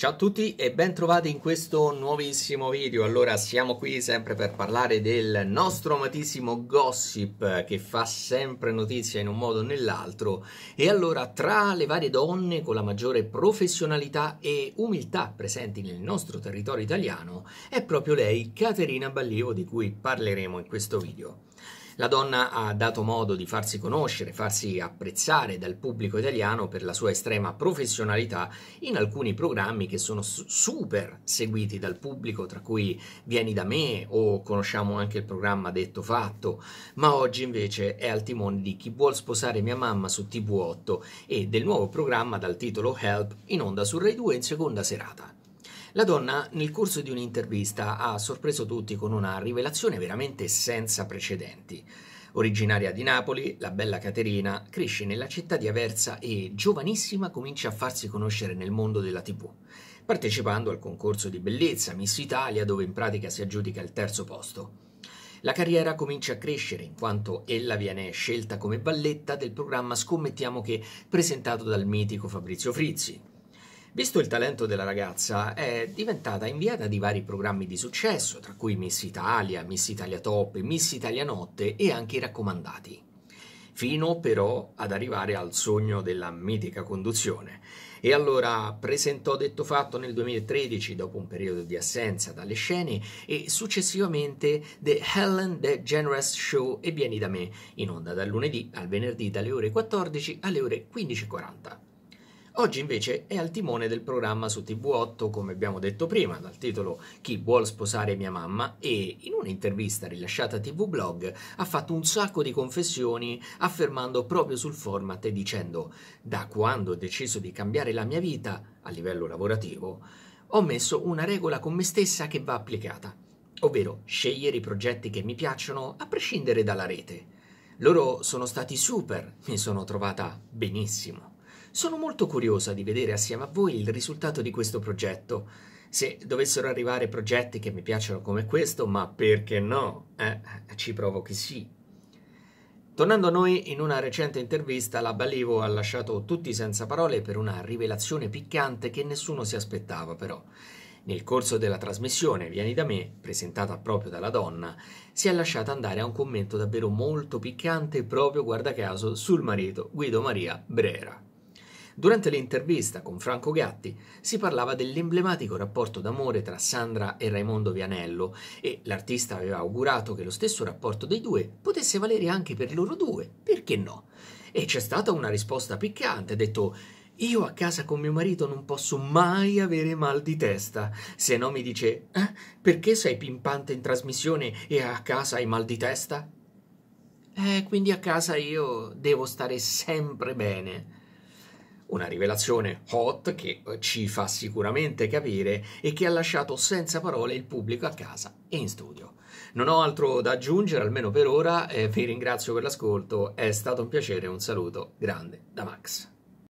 Ciao a tutti e ben trovati in questo nuovissimo video. Allora, siamo qui sempre per parlare del nostro amatissimo gossip eh, che fa sempre notizia in un modo o nell'altro. E allora, tra le varie donne con la maggiore professionalità e umiltà presenti nel nostro territorio italiano, è proprio lei, Caterina Ballievo, di cui parleremo in questo video. La donna ha dato modo di farsi conoscere, farsi apprezzare dal pubblico italiano per la sua estrema professionalità in alcuni programmi che sono super seguiti dal pubblico, tra cui Vieni da me o conosciamo anche il programma Detto Fatto, ma oggi invece è al timone di Chi vuol sposare mia mamma su TV8 e del nuovo programma dal titolo Help in onda su Rai 2 in seconda serata. La donna nel corso di un'intervista ha sorpreso tutti con una rivelazione veramente senza precedenti. Originaria di Napoli, la bella Caterina cresce nella città di Aversa e giovanissima comincia a farsi conoscere nel mondo della TV, partecipando al concorso di bellezza Miss Italia dove in pratica si aggiudica il terzo posto. La carriera comincia a crescere in quanto ella viene scelta come balletta del programma Scommettiamo che presentato dal mitico Fabrizio Frizzi. Visto il talento della ragazza, è diventata inviata di vari programmi di successo, tra cui Miss Italia, Miss Italia Top, Miss Italia Notte e anche i raccomandati. Fino però ad arrivare al sogno della mitica conduzione. E allora presentò detto fatto nel 2013 dopo un periodo di assenza dalle scene e successivamente The Helen The Generous Show e Vieni da me, in onda dal lunedì al venerdì dalle ore 14 alle ore 15.40. Oggi invece è al timone del programma su TV8, come abbiamo detto prima, dal titolo Chi vuol sposare mia mamma e in un'intervista rilasciata a TV Blog ha fatto un sacco di confessioni affermando proprio sul format e dicendo da quando ho deciso di cambiare la mia vita a livello lavorativo ho messo una regola con me stessa che va applicata, ovvero scegliere i progetti che mi piacciono a prescindere dalla rete. Loro sono stati super, mi sono trovata benissimo. Sono molto curiosa di vedere assieme a voi il risultato di questo progetto. Se dovessero arrivare progetti che mi piacciono come questo, ma perché no? Eh, ci provo che sì. Tornando a noi, in una recente intervista la Balevo ha lasciato tutti senza parole per una rivelazione piccante che nessuno si aspettava però. Nel corso della trasmissione Vieni da me, presentata proprio dalla donna, si è lasciata andare a un commento davvero molto piccante proprio guarda caso sul marito Guido Maria Brera. Durante l'intervista con Franco Gatti si parlava dell'emblematico rapporto d'amore tra Sandra e Raimondo Vianello e l'artista aveva augurato che lo stesso rapporto dei due potesse valere anche per loro due, perché no? E c'è stata una risposta piccante, detto io a casa con mio marito non posso mai avere mal di testa. Se no mi dice, eh, perché sei pimpante in trasmissione e a casa hai mal di testa? Eh, quindi a casa io devo stare sempre bene. Una rivelazione hot che eh, ci fa sicuramente capire e che ha lasciato senza parole il pubblico a casa e in studio. Non ho altro da aggiungere, almeno per ora, eh, vi ringrazio per l'ascolto, è stato un piacere, un saluto grande da Max.